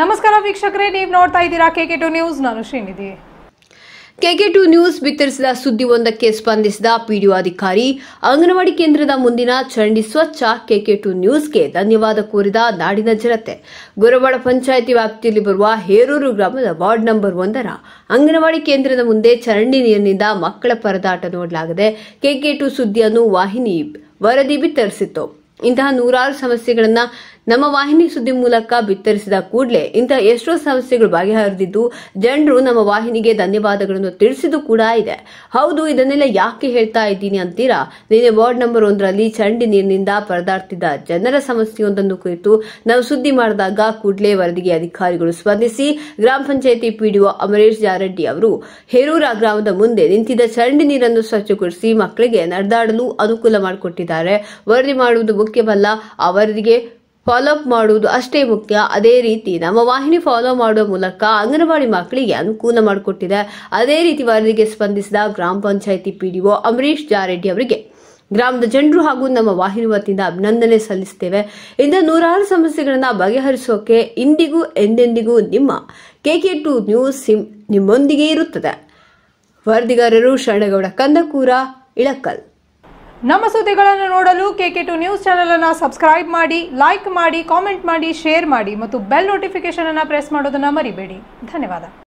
ನಮಸ್ಕಾರ ವೀಕ್ಷಕರೇ ನೀವು ನೋಡ್ತಾ ಇದ್ದೀರಾ ಕೆಕೆ ಟು ನ್ಯೂಸ್ ನಾನು ಶ್ರೀನಿಧಿ ಕೆಕೆ ಟು ನ್ಯೂಸ್ ಬಿತ್ತರಿಸಿದ ಒಂದಕ್ಕೆ ಸ್ಪಂದಿಸಿದ ಪಿಡಿಒ ಅಧಿಕಾರಿ ಅಂಗನವಾಡಿ ಕೇಂದ್ರದ ಮುಂದಿನ ಚರಂಡಿ ಸ್ವಚ್ಛ ಕೆಕೆ ಟು ನ್ಯೂಸ್ಗೆ ಧನ್ಯವಾದ ಕೋರಿದ ನಾಡಿನ ಜನತೆ ಗೊರವಾಡ ಪಂಚಾಯಿತಿ ವ್ಯಾಪ್ತಿಯಲ್ಲಿ ಬರುವ ಹೇರೂರು ಗ್ರಾಮದ ವಾರ್ಡ್ ನಂಬರ್ ಒಂದರ ಅಂಗನವಾಡಿ ಕೇಂದ್ರದ ಮುಂದೆ ಚರಂಡಿ ನೀರಿನಿಂದ ಮಕ್ಕಳ ಪರದಾಟ ನೋಡಲಾಗದೆ ಕೆಕೆ ಟು ಸುದ್ದಿಯನ್ನು ವಾಹಿನಿ ವರದಿ ಬಿತ್ತರಿಸಿತ್ತು ಇಂತಹ ನೂರಾರು ಸಮಸ್ಯೆಗಳನ್ನು ನಮ್ಮ ವಾಹಿನಿ ಸುದ್ದಿ ಮೂಲಕ ಬಿತ್ತರಿಸಿದ ಕೂಡಲೇ ಇಂತಹ ಎಷ್ಟೋ ಸಮಸ್ಯೆಗಳು ಬಗೆಹರಿದಿದ್ದು ಜನರು ನಮ್ಮ ವಾಹಿನಿಗೆ ಧನ್ಯವಾದಗಳನ್ನು ತಿಳಿಸಿದ್ದು ಕೂಡ ಇದೆ ಹೌದು ಇದನ್ನೆಲ್ಲ ಯಾಕೆ ಹೇಳ್ತಾ ಇದ್ದೀನಿ ಅಂತೀರಾ ನಿನ್ನೆ ವಾರ್ಡ್ ನಂಬರ್ ಒಂದರಲ್ಲಿ ಚಂಡಿ ನೀರಿನಿಂದ ಪರದಾಡ್ತಿದ್ದ ಜನರ ಸಮಸ್ಯೆಯೊಂದನ್ನು ಕುರಿತು ನಾವು ಸುದ್ದಿ ಮಾಡಿದಾಗ ಕೂಡಲೇ ವರದಿಗೆ ಅಧಿಕಾರಿಗಳು ಸ್ಪಂದಿಸಿ ಗ್ರಾಮ ಪಂಚಾಯಿತಿ ಪಿಡಿಒ ಅಮರೇಶ್ ಜಾರೆಡ್ಡಿ ಅವರು ಹೆರೂರ ಗ್ರಾಮದ ಮುಂದೆ ನಿಂತಿದ್ದ ಚರಂಡಿ ನೀರನ್ನು ಸ್ವಚ್ಛಗೊಳಿಸಿ ಮಕ್ಕಳಿಗೆ ನಡೆದಾಡಲು ಅನುಕೂಲ ಮಾಡಿಕೊಟ್ಟಿದ್ದಾರೆ ವರದಿ ಮಾಡುವುದು ಮುಖ್ಯವಲ್ಲ ಆ ವರದಿಗೆ ಫಾಲೋ ಅಪ್ ಮಾಡುವುದು ಅಷ್ಟೇ ಮುಖ್ಯ ಅದೇ ರೀತಿ ನಮ್ಮ ವಾಹಿನಿ ಫಾಲೋ ಮಾಡುವ ಮೂಲಕ ಅಂಗನವಾಡಿ ಮಕ್ಕಳಿಗೆ ಅನುಕೂಲ ಮಾಡಿಕೊಟ್ಟಿದೆ ಅದೇ ರೀತಿ ವರದಿಗೆ ಸ್ಪಂದಿಸಿದ ಗ್ರಾಮ ಪಂಚಾಯಿತಿ ಪಿಡಿಒ ಅಮರೀಶ್ ಜಾರೆಡ್ಡಿ ಅವರಿಗೆ ಗ್ರಾಮದ ಜನರು ಹಾಗೂ ನಮ್ಮ ವಾಹಿನಿ ವತಿಯಿಂದ ಅಭಿನಂದನೆ ಸಲ್ಲಿಸುತ್ತೇವೆ ಇಂದ ನೂರಾರು ಸಮಸ್ಯೆಗಳನ್ನು ಬಗೆಹರಿಸೋಕೆ ಇಂದಿಗೂ ಎಂದೆಂದಿಗೂ ನಿಮ್ಮ ಕೆಕೆ ಟು ನ್ಯೂಸ್ ಸಿಮ್ ನಿಮ್ಮೊಂದಿಗೆ ಇರುತ್ತದೆ ವರದಿಗಾರರು ಶರಣಗೌಡ ಕಂದಕೂರ ಇಳಕಲ್ ನಮ್ಮ ಸುದ್ದಿಗಳನ್ನು ನೋಡಲು ಕೆ ಕೆ ಟು ನ್ಯೂಸ್ ಚಾನಲನ್ನು ಸಬ್ಸ್ಕ್ರೈಬ್ ಮಾಡಿ ಲೈಕ್ ಮಾಡಿ ಕಾಮೆಂಟ್ ಮಾಡಿ ಶೇರ್ ಮಾಡಿ ಮತ್ತು ಬೆಲ್ ನೋಟಿಫಿಕೇಷನನ್ನು ಪ್ರೆಸ್ ಮಾಡೋದನ್ನು ಮರಿಬೇಡಿ ಧನ್ಯವಾದ